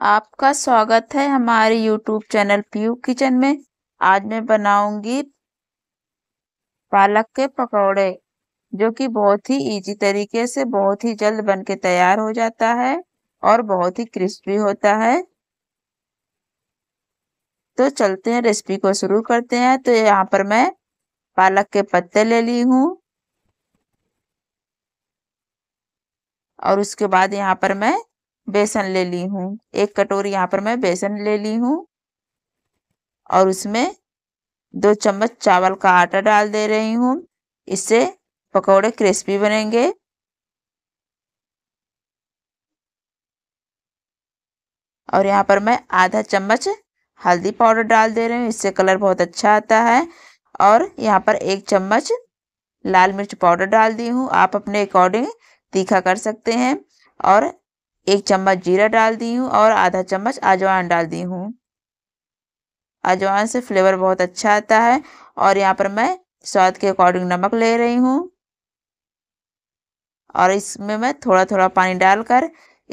आपका स्वागत है हमारे YouTube चैनल पीयू किचन में आज मैं बनाऊंगी पालक के पकौड़े जो कि बहुत ही इजी तरीके से बहुत ही जल्द बन के तैयार हो जाता है और बहुत ही क्रिस्पी होता है तो चलते हैं रेसिपी को शुरू करते हैं तो यहाँ पर मैं पालक के पत्ते ले ली हूँ और उसके बाद यहाँ पर मैं बेसन ले ली हूँ एक कटोरी यहाँ पर मैं बेसन ले ली हूँ और उसमें दो चम्मच चावल का आटा डाल दे रही हूँ इससे पकौड़े क्रिस्पी बनेंगे और यहाँ पर मैं आधा चम्मच हल्दी पाउडर डाल दे रही हूँ इससे कलर बहुत अच्छा आता है और यहाँ पर एक चम्मच लाल मिर्च पाउडर डाल दी हूँ आप अपने अकॉर्डिंग तीखा कर सकते हैं और एक चम्मच जीरा डाल दी हूँ और आधा चम्मच अजवाइन डाल दी हूँ अजवाइन से फ्लेवर बहुत अच्छा आता है और यहाँ पर मैं स्वाद के अकॉर्डिंग नमक ले रही हूँ और इसमें मैं थोड़ा थोड़ा पानी डालकर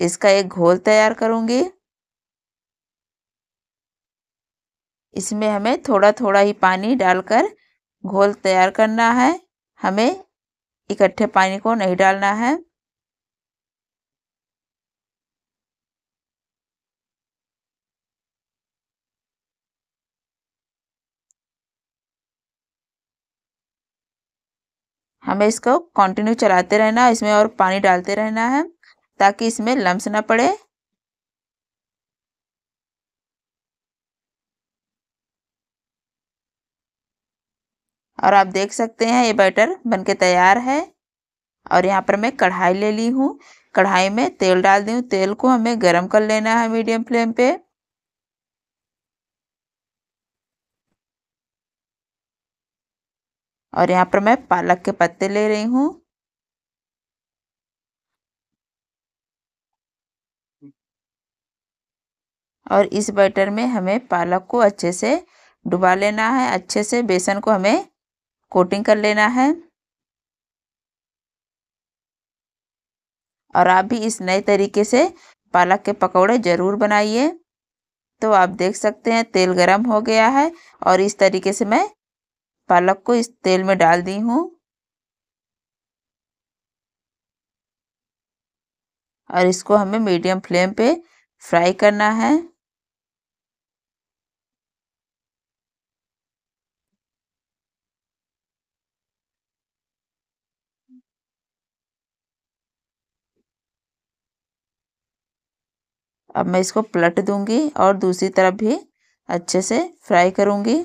इसका एक घोल तैयार करूँगी इसमें हमें थोड़ा थोड़ा ही पानी डालकर घोल तैयार करना है हमें इकट्ठे पानी को नहीं डालना है हमें इसको कंटिन्यू चलाते रहना इसमें और पानी डालते रहना है ताकि इसमें लम्स ना पड़े और आप देख सकते हैं ये बैटर बनके तैयार है और यहाँ पर मैं कढ़ाई ले ली हूँ कढ़ाई में तेल डाल दी हूँ तेल को हमें गरम कर लेना है मीडियम फ्लेम पे और यहाँ पर मैं पालक के पत्ते ले रही हूँ और इस बैटर में हमें पालक को अच्छे से डुबा लेना है अच्छे से बेसन को हमें कोटिंग कर लेना है और आप भी इस नए तरीके से पालक के पकौड़े ज़रूर बनाइए तो आप देख सकते हैं तेल गरम हो गया है और इस तरीके से मैं पालक को इस तेल में डाल दी हूँ और इसको हमें मीडियम फ्लेम पे फ्राई करना है अब मैं इसको पलट दूंगी और दूसरी तरफ भी अच्छे से फ्राई करूंगी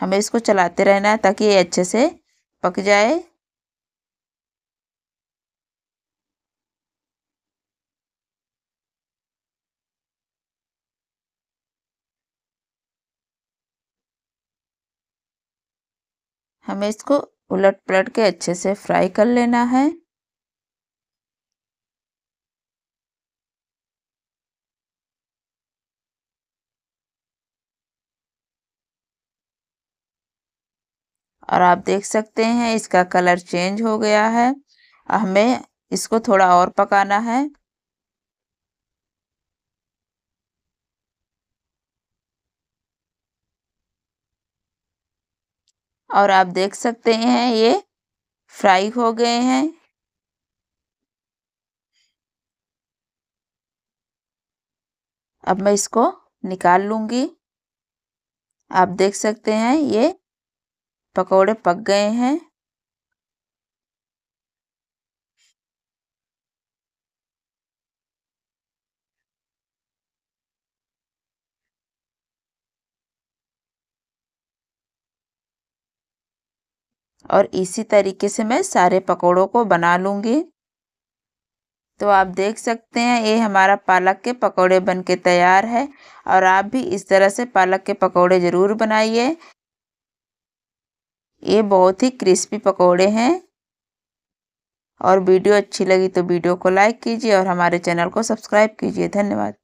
हमें इसको चलाते रहना है ताकि ये अच्छे से पक जाए हमें इसको उलट पलट के अच्छे से फ्राई कर लेना है और आप देख सकते हैं इसका कलर चेंज हो गया है हमें इसको थोड़ा और पकाना है और आप देख सकते हैं ये फ्राई हो गए हैं अब मैं इसको निकाल लूंगी आप देख सकते हैं ये पकौड़े पक गए हैं और इसी तरीके से मैं सारे पकौड़ों को बना लूँगी तो आप देख सकते हैं ये हमारा पालक के पकौड़े बनके तैयार है और आप भी इस तरह से पालक के पकौड़े ज़रूर बनाइए ये बहुत ही क्रिस्पी पकोड़े हैं और वीडियो अच्छी लगी तो वीडियो को लाइक कीजिए और हमारे चैनल को सब्सक्राइब कीजिए धन्यवाद